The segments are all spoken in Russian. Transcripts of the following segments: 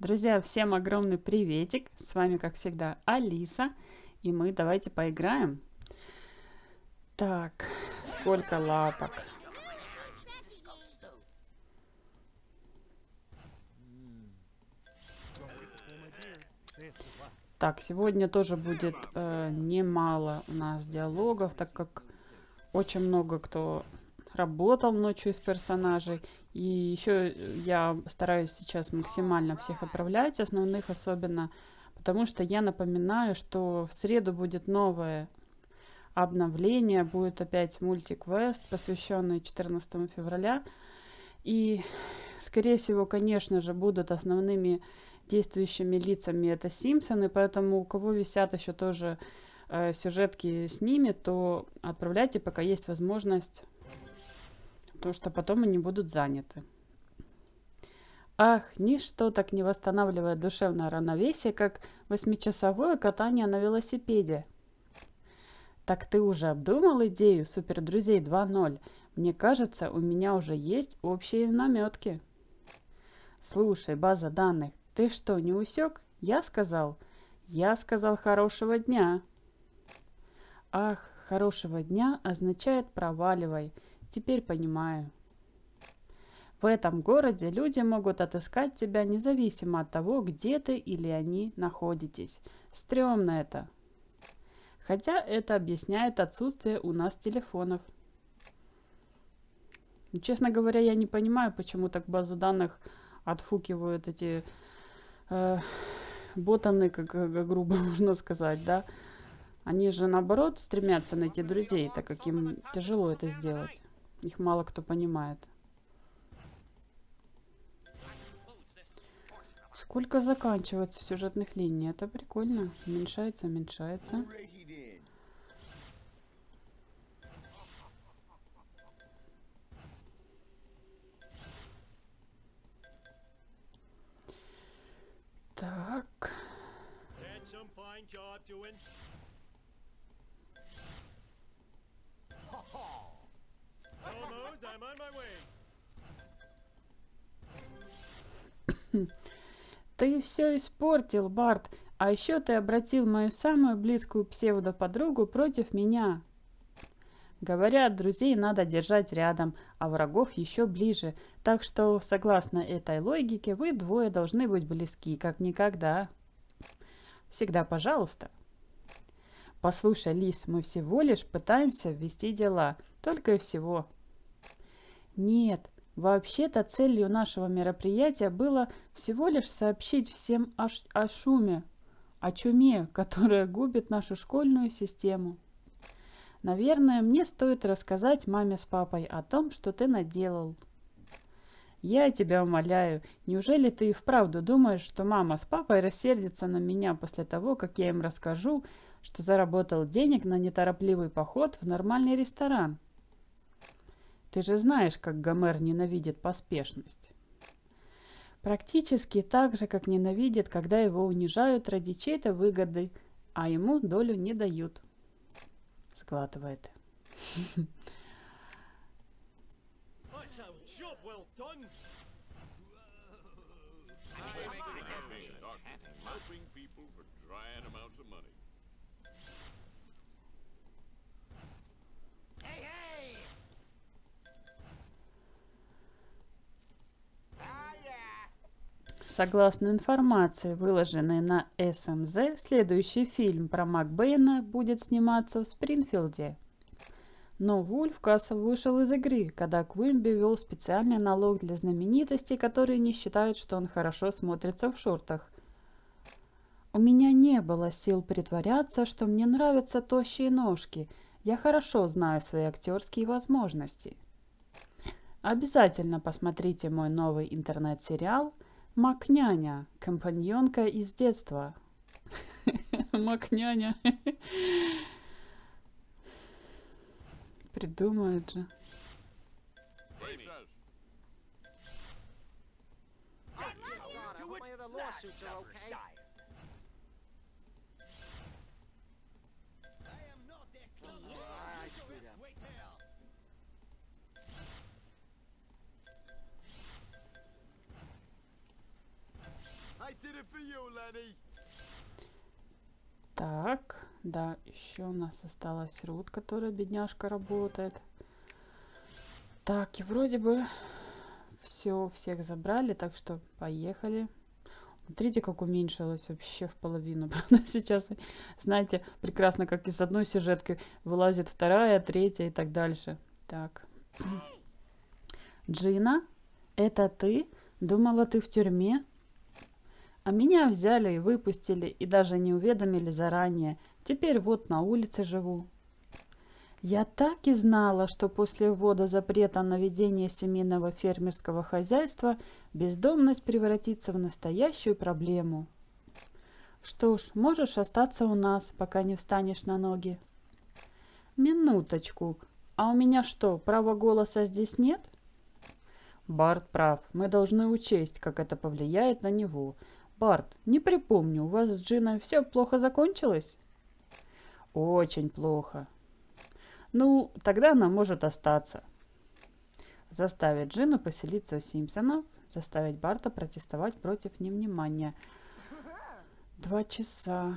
Друзья, всем огромный приветик! С вами, как всегда, Алиса. И мы давайте поиграем. Так, сколько лапок? Так, сегодня тоже будет э, немало у нас диалогов, так как очень много кто работал ночью с персонажей. И еще э, я стараюсь сейчас максимально всех отправлять, основных особенно, потому что я напоминаю, что в среду будет новое обновление, будет опять мультиквест, посвященный 14 февраля. И, скорее всего, конечно же, будут основными действующими лицами это Симпсоны, поэтому у кого висят еще тоже э, сюжетки с ними, то отправляйте, пока есть возможность то, что потом они будут заняты. Ах, ничто так не восстанавливает душевное равновесие, как восьмичасовое катание на велосипеде. Так ты уже обдумал идею Супердрузей 2.0? Мне кажется, у меня уже есть общие наметки. Слушай, база данных, ты что, не усек? Я сказал. Я сказал хорошего дня. Ах, хорошего дня означает проваливай. Теперь понимаю. В этом городе люди могут отыскать тебя независимо от того, где ты или они находитесь. Стремно это. Хотя это объясняет отсутствие у нас телефонов. Ну, честно говоря, я не понимаю, почему так базу данных отфукивают эти э, ботаны, как, как э, грубо можно сказать, да? Они же наоборот стремятся найти друзей, так как им тяжело это сделать. Их мало кто понимает. Сколько заканчивается сюжетных линий? Это прикольно. Уменьшается, уменьшается. Хм. «Ты все испортил, Барт, а еще ты обратил мою самую близкую псевдоподругу против меня». Говорят, друзей надо держать рядом, а врагов еще ближе, так что, согласно этой логике, вы двое должны быть близки, как никогда. Всегда пожалуйста. Послушай, Лис, мы всего лишь пытаемся ввести дела, только и всего. Нет, Вообще-то целью нашего мероприятия было всего лишь сообщить всем о, о шуме, о чуме, которая губит нашу школьную систему. Наверное, мне стоит рассказать маме с папой о том, что ты наделал. Я тебя умоляю, неужели ты и вправду думаешь, что мама с папой рассердится на меня после того, как я им расскажу, что заработал денег на неторопливый поход в нормальный ресторан? Ты же знаешь, как Гомер ненавидит поспешность. Практически так же, как ненавидит, когда его унижают ради чьей-то выгоды, а ему долю не дают. Сглатывает. Well done. Согласно информации, выложенной на СМЗ, следующий фильм про Макбейна будет сниматься в Спрингфилде. Но Вульф Кассел вышел из игры, когда Куинби ввел специальный налог для знаменитостей, которые не считают, что он хорошо смотрится в шортах. У меня не было сил притворяться, что мне нравятся тощие ножки. Я хорошо знаю свои актерские возможности. Обязательно посмотрите мой новый интернет-сериал Макняня, компаньонка из детства. Макняня. Придумают же. lawsuits are Так, да, еще у нас осталась Рут, которая бедняжка работает. Так, и вроде бы все, всех забрали, так что поехали. Смотрите, как уменьшилось вообще в половину. сейчас, знаете, прекрасно, как из одной сюжетки вылазит вторая, третья и так дальше. Так. Джина, это ты? Думала, ты в тюрьме? А меня взяли и выпустили, и даже не уведомили заранее. Теперь вот на улице живу. Я так и знала, что после ввода запрета на ведение семейного фермерского хозяйства бездомность превратится в настоящую проблему. Что ж, можешь остаться у нас, пока не встанешь на ноги. Минуточку. А у меня что, права голоса здесь нет? Барт прав. Мы должны учесть, как это повлияет на него. Барт, не припомню, у вас с Джиной все плохо закончилось? Очень плохо. Ну, тогда она может остаться. Заставить Джину поселиться у Симпсонов, заставить Барта протестовать против невнимания. Два часа.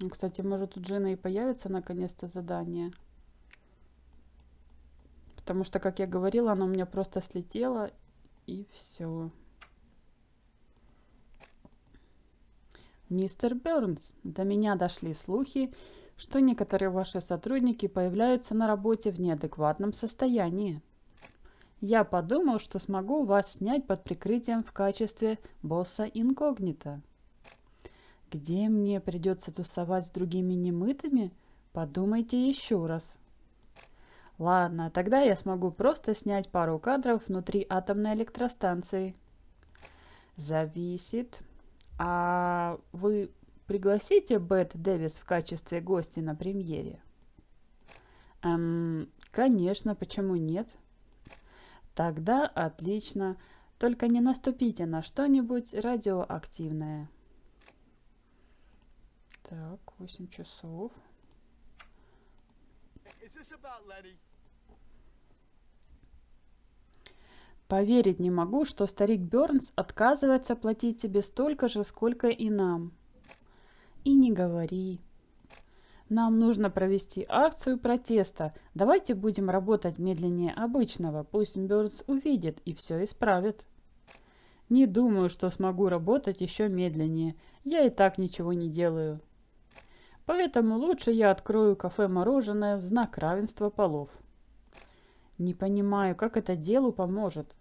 Ну, кстати, может у Джины и появится наконец-то задание. Потому что, как я говорила, оно у меня просто слетело и все. Мистер Бернс, до меня дошли слухи, что некоторые ваши сотрудники появляются на работе в неадекватном состоянии. Я подумал, что смогу вас снять под прикрытием в качестве босса инкогнито. Где мне придется тусовать с другими немытыми? Подумайте еще раз. Ладно, тогда я смогу просто снять пару кадров внутри атомной электростанции. Зависит. А вы пригласите Бет Дэвис в качестве гостя на премьере? Эм, конечно, почему нет? Тогда отлично. Только не наступите на что-нибудь радиоактивное. Так, 8 часов. Is this about Letty? Поверить не могу, что старик Бернс отказывается платить тебе столько же, сколько и нам. И не говори. Нам нужно провести акцию протеста. Давайте будем работать медленнее обычного. Пусть Бернс увидит и все исправит. Не думаю, что смогу работать еще медленнее. Я и так ничего не делаю. Поэтому лучше я открою кафе-мороженое в знак равенства полов. Не понимаю, как это делу поможет.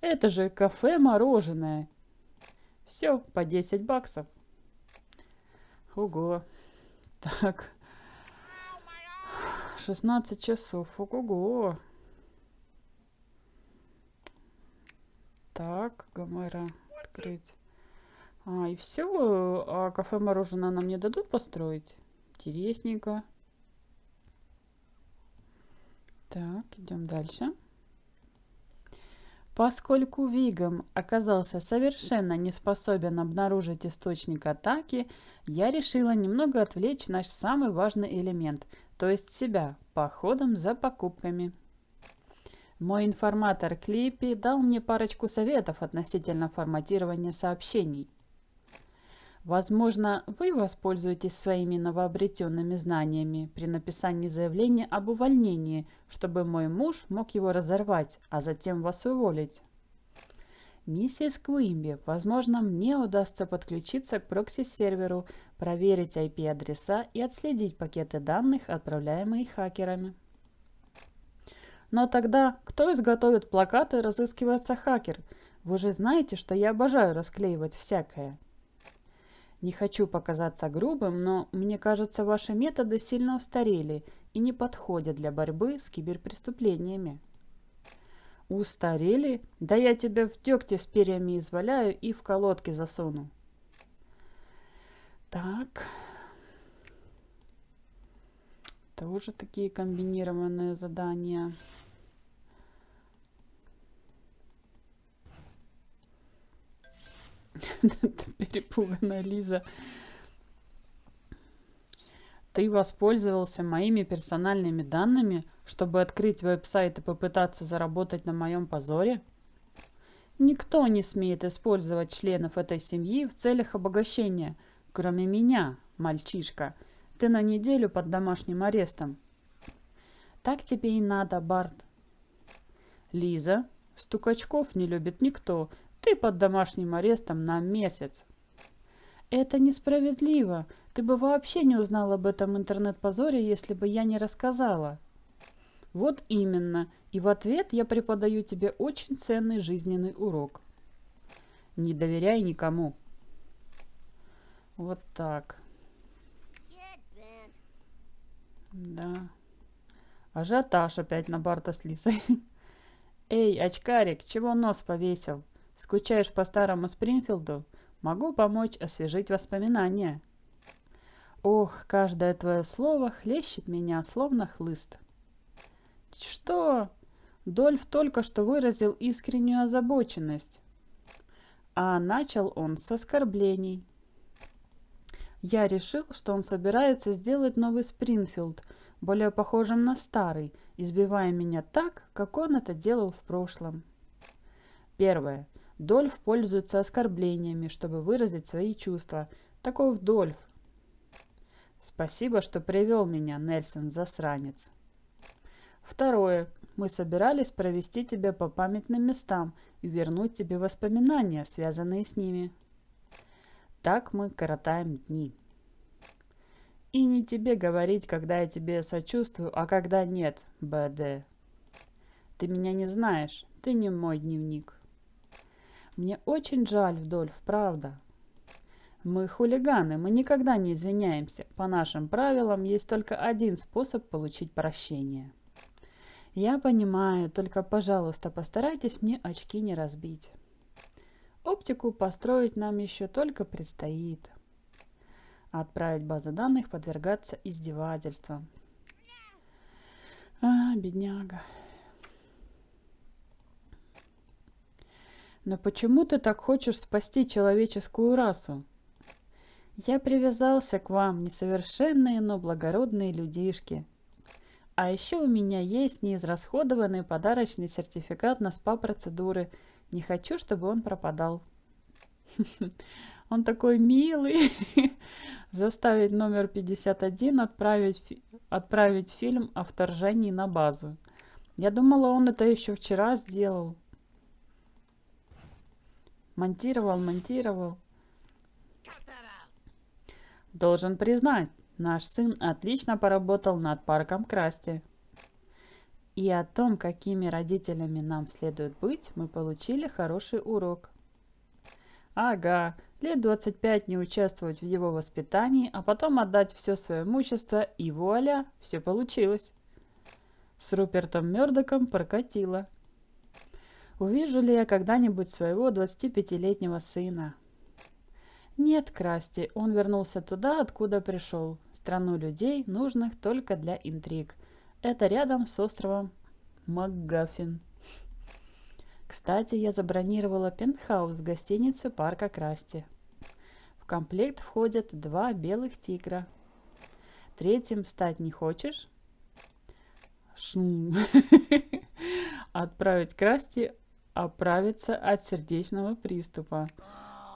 Это же кафе-мороженое. Все, по 10 баксов. Ого. Так. 16 часов. Ого. Так, Гомера открыть. А, и все. А кафе-мороженое нам не дадут построить? Интересненько. Так, идем дальше. Дальше. Поскольку Вигом оказался совершенно не способен обнаружить источник атаки, я решила немного отвлечь наш самый важный элемент, то есть себя, походом за покупками. Мой информатор Клиппи дал мне парочку советов относительно форматирования сообщений – Возможно, вы воспользуетесь своими новообретенными знаниями при написании заявления об увольнении, чтобы мой муж мог его разорвать, а затем вас уволить. Миссис Куимби, возможно, мне удастся подключиться к прокси-серверу, проверить IP-адреса и отследить пакеты данных, отправляемые хакерами. Но тогда кто изготовит плакаты «Разыскивается хакер»? Вы же знаете, что я обожаю расклеивать всякое. Не хочу показаться грубым, но мне кажется, ваши методы сильно устарели и не подходят для борьбы с киберпреступлениями. Устарели? Да я тебя в дегте с перьями изваляю и в колодки засуну. Так. Тоже такие комбинированные задания. Перепуганная Лиза. Ты воспользовался моими персональными данными, чтобы открыть веб-сайт и попытаться заработать на моем позоре? Никто не смеет использовать членов этой семьи в целях обогащения, кроме меня, мальчишка. Ты на неделю под домашним арестом. Так тебе и надо, Барт. Лиза, стукачков не любит никто, ты под домашним арестом на месяц. Это несправедливо. Ты бы вообще не узнал об этом интернет-позоре, если бы я не рассказала. Вот именно. И в ответ я преподаю тебе очень ценный жизненный урок. Не доверяй никому. Вот так. Да. Ажиотаж опять на Барта с Лисой. Эй, очкарик, чего нос повесил? Скучаешь по старому Спрингфилду? Могу помочь освежить воспоминания. Ох, каждое твое слово хлещет меня, словно хлыст. Что? Дольф только что выразил искреннюю озабоченность. А начал он с оскорблений. Я решил, что он собирается сделать новый Спрингфилд, более похожим на старый, избивая меня так, как он это делал в прошлом. Первое. Дольф пользуется оскорблениями, чтобы выразить свои чувства. Таков Дольф. Спасибо, что привел меня, Нельсон, засранец. Второе. Мы собирались провести тебя по памятным местам и вернуть тебе воспоминания, связанные с ними. Так мы коротаем дни. И не тебе говорить, когда я тебе сочувствую, а когда нет, БД. Ты меня не знаешь, ты не мой дневник. Мне очень жаль, Вдольф, правда. Мы хулиганы, мы никогда не извиняемся. По нашим правилам есть только один способ получить прощение. Я понимаю, только, пожалуйста, постарайтесь мне очки не разбить. Оптику построить нам еще только предстоит. Отправить базу данных, подвергаться издевательствам. А, бедняга. Но почему ты так хочешь спасти человеческую расу? Я привязался к вам, несовершенные, но благородные людишки. А еще у меня есть неизрасходованный подарочный сертификат на СПА-процедуры. Не хочу, чтобы он пропадал. Он такой милый. Заставить номер 51 отправить, отправить фильм о вторжении на базу. Я думала, он это еще вчера сделал монтировал, монтировал. Должен признать, наш сын отлично поработал над парком Красти. И о том, какими родителями нам следует быть, мы получили хороший урок. Ага, лет 25 не участвовать в его воспитании, а потом отдать все свое имущество, и вуаля, все получилось. С Рупертом Мердоком прокатило. Увижу ли я когда-нибудь своего 25-летнего сына? Нет, Красти, он вернулся туда, откуда пришел. Страну людей, нужных только для интриг. Это рядом с островом МакГаффин. Кстати, я забронировала пентхаус гостиницы парка Красти. В комплект входят два белых тигра. Третьим стать не хочешь? Шум. Отправить Красти оправиться от сердечного приступа.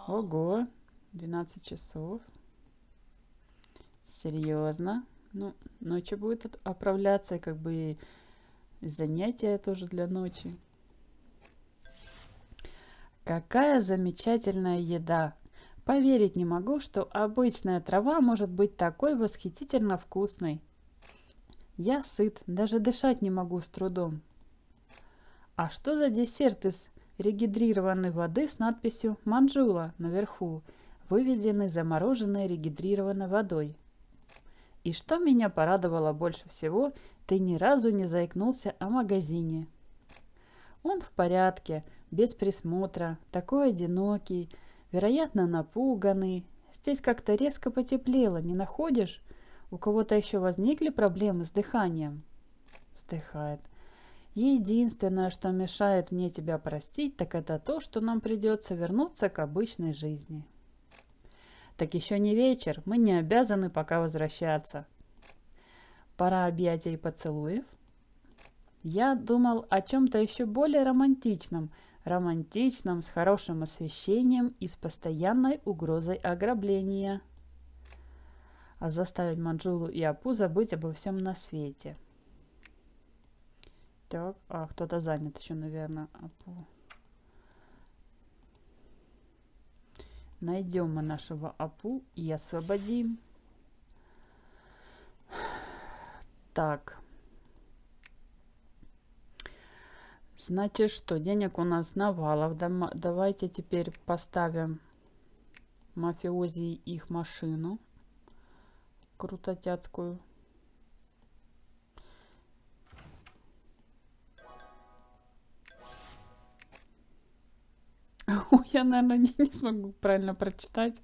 Ого, 12 часов. Серьезно. Ну, ночью будет оправляться, как бы занятия тоже для ночи. Какая замечательная еда! Поверить не могу, что обычная трава может быть такой восхитительно вкусной. Я сыт, даже дышать не могу с трудом. А что за десерт из регидрированной воды с надписью «Манжула» наверху, выведенный замороженной регидрированной водой? И что меня порадовало больше всего, ты ни разу не заикнулся о магазине. Он в порядке, без присмотра, такой одинокий, вероятно, напуганный. Здесь как-то резко потеплело, не находишь? У кого-то еще возникли проблемы с дыханием? Вздыхает. Единственное, что мешает мне тебя простить, так это то, что нам придется вернуться к обычной жизни. Так еще не вечер, мы не обязаны пока возвращаться. Пора объятий и поцелуев. Я думал о чем-то еще более романтичном, романтичном, с хорошим освещением и с постоянной угрозой ограбления. А заставить Манджулу и Апу забыть обо всем на свете. Так, а кто-то занят еще, наверное. А Найдем мы нашего Апу и освободим. Так. Значит, что денег у нас навалов. Давайте теперь поставим мафиози их машину крутотятскую. Я, наверное, не, не смогу правильно прочитать.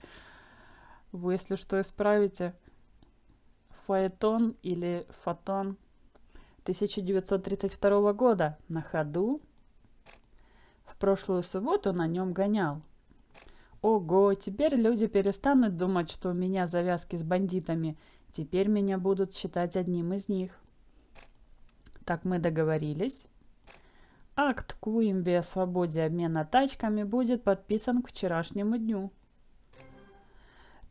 Вы, если что, исправите. Фаэтон или Фотон 1932 года на ходу. В прошлую субботу на нем гонял. Ого, теперь люди перестанут думать, что у меня завязки с бандитами. Теперь меня будут считать одним из них. Так мы договорились. Акт Клуимби о свободе обмена тачками будет подписан к вчерашнему дню.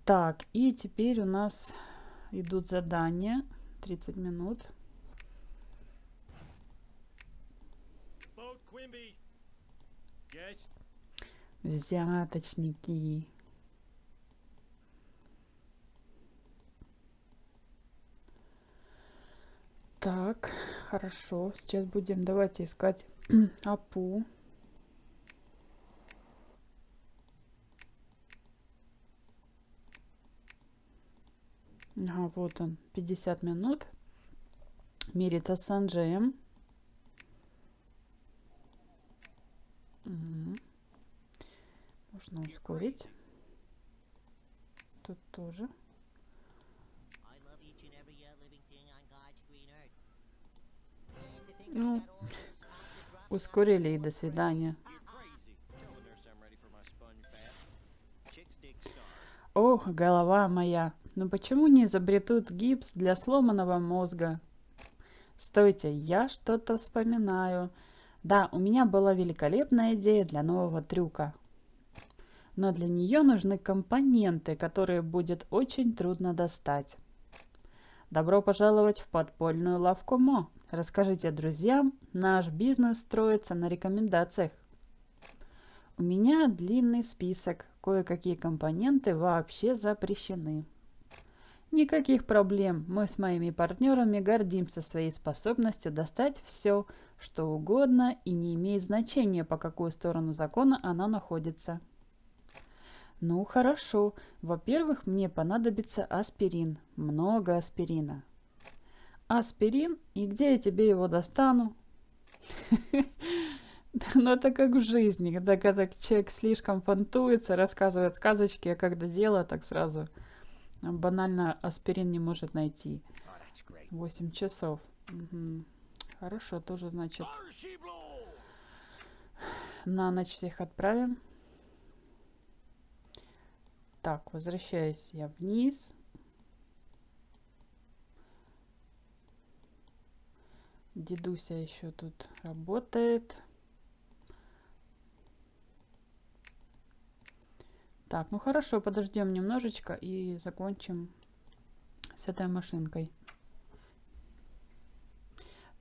Так, и теперь у нас идут задания. 30 минут. Взяточники. Так, хорошо. Сейчас будем, давайте искать Апу. А вот он, 50 минут. Мирится с Санджеем. Можно ускорить. Тут тоже. Ну, Ускорили и до свидания. Ох, голова моя. Ну почему не изобретут гипс для сломанного мозга? Стойте, я что-то вспоминаю. Да, у меня была великолепная идея для нового трюка. Но для нее нужны компоненты, которые будет очень трудно достать. Добро пожаловать в подпольную лавку Мо. Расскажите друзьям, наш бизнес строится на рекомендациях. У меня длинный список, кое-какие компоненты вообще запрещены. Никаких проблем, мы с моими партнерами гордимся своей способностью достать все, что угодно и не имеет значения, по какую сторону закона она находится. «Ну, хорошо. Во-первых, мне понадобится аспирин. Много аспирина». «Аспирин? И где я тебе его достану?» Но ну, это как в жизни, когда, когда человек слишком фантуется, рассказывает сказочки, а когда дело, так сразу банально аспирин не может найти. 8 часов. Угу. Хорошо, тоже значит на ночь всех отправим. Так, возвращаюсь я вниз. Дедуся еще тут работает. Так, ну хорошо, подождем немножечко и закончим с этой машинкой.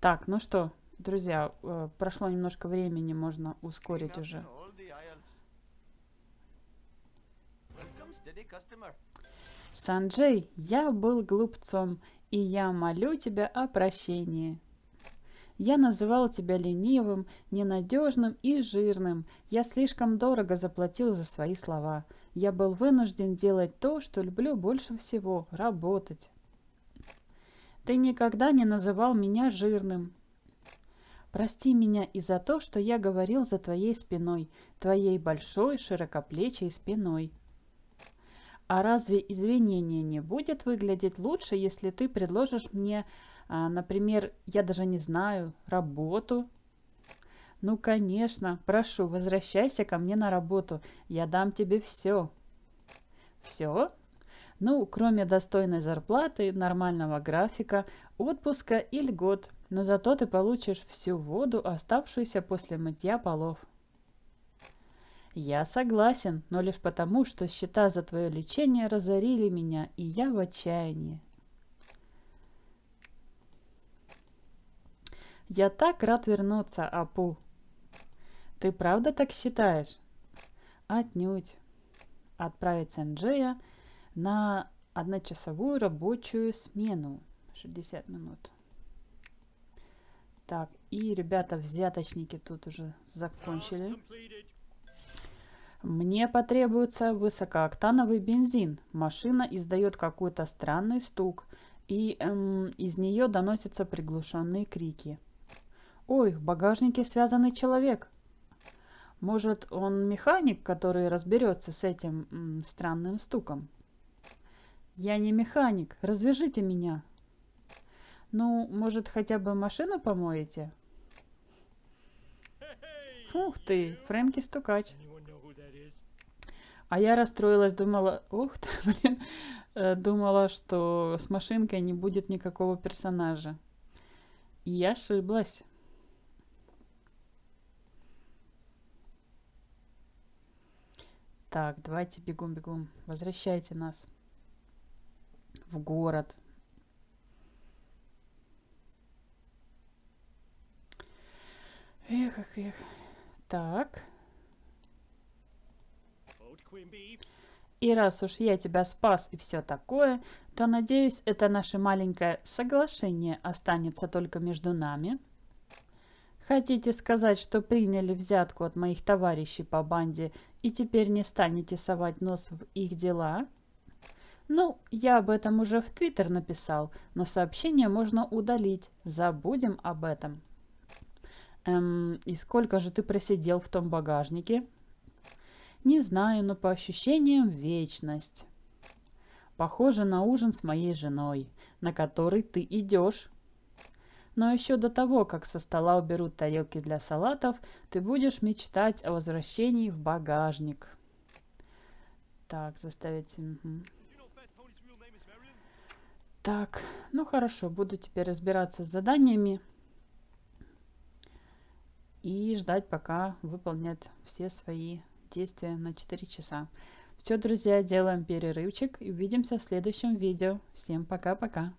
Так, ну что, друзья, э, прошло немножко времени, можно ускорить уже Санджей, я был глупцом, и я молю тебя о прощении. Я называл тебя ленивым, ненадежным и жирным. Я слишком дорого заплатил за свои слова. Я был вынужден делать то, что люблю больше всего – работать. Ты никогда не называл меня жирным. Прости меня и за то, что я говорил за твоей спиной, твоей большой широкоплечей спиной. А разве извинение не будет выглядеть лучше, если ты предложишь мне, а, например, я даже не знаю, работу? Ну, конечно, прошу, возвращайся ко мне на работу. Я дам тебе все. Все? Ну, кроме достойной зарплаты, нормального графика, отпуска и льгот. Но зато ты получишь всю воду, оставшуюся после мытья полов. «Я согласен, но лишь потому, что счета за твое лечение разорили меня, и я в отчаянии». «Я так рад вернуться, Апу!» «Ты правда так считаешь?» «Отнюдь!» Отправить Санджея на одночасовую рабочую смену. 60 минут. Так, и ребята взяточники тут уже закончили. Мне потребуется высокооктановый бензин. Машина издает какой-то странный стук, и эм, из нее доносятся приглушенные крики. Ой, в багажнике связанный человек. Может, он механик, который разберется с этим м, странным стуком? Я не механик, развяжите меня. Ну, может, хотя бы машину помоете? Ух ты, Фрэнки стукач. А я расстроилась, думала, ух ты, блин, э, думала, что с машинкой не будет никакого персонажа. И я ошиблась. Так, давайте бегом-бегом. Возвращайте нас в город. Эх, эх, эх. Так. И раз уж я тебя спас и все такое, то, надеюсь, это наше маленькое соглашение останется только между нами. Хотите сказать, что приняли взятку от моих товарищей по банде и теперь не станете совать нос в их дела? Ну, я об этом уже в Твиттер написал, но сообщение можно удалить. Забудем об этом. Эм, и сколько же ты просидел в том багажнике? Не знаю, но по ощущениям вечность. Похоже на ужин с моей женой, на который ты идешь. Но еще до того, как со стола уберут тарелки для салатов, ты будешь мечтать о возвращении в багажник. Так, заставить... Так, ну хорошо, буду теперь разбираться с заданиями и ждать, пока выполнят все свои действие на 4 часа. Все, друзья, делаем перерывчик и увидимся в следующем видео. Всем пока-пока!